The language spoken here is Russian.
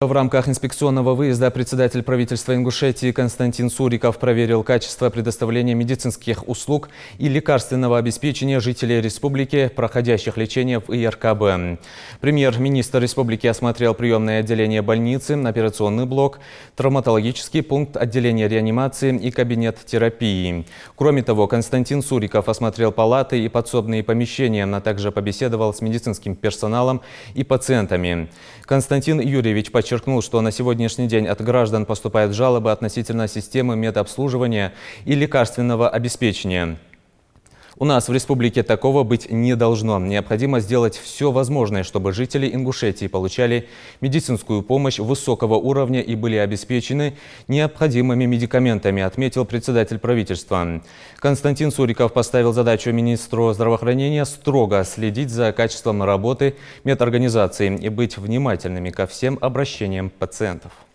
В рамках инспекционного выезда председатель правительства Ингушетии Константин Суриков проверил качество предоставления медицинских услуг и лекарственного обеспечения жителей республики, проходящих лечение в ИРКБ. Премьер-министр республики осмотрел приемное отделение больницы, операционный блок, травматологический пункт отделения реанимации и кабинет терапии. Кроме того, Константин Суриков осмотрел палаты и подсобные помещения, а также побеседовал с медицинским персоналом и пациентами. Константин Юрьевич Почти подчеркнул, что на сегодняшний день от граждан поступают жалобы относительно системы медобслуживания и лекарственного обеспечения. У нас в республике такого быть не должно. Необходимо сделать все возможное, чтобы жители Ингушетии получали медицинскую помощь высокого уровня и были обеспечены необходимыми медикаментами, отметил председатель правительства. Константин Суриков поставил задачу министру здравоохранения строго следить за качеством работы медорганизации и быть внимательными ко всем обращениям пациентов.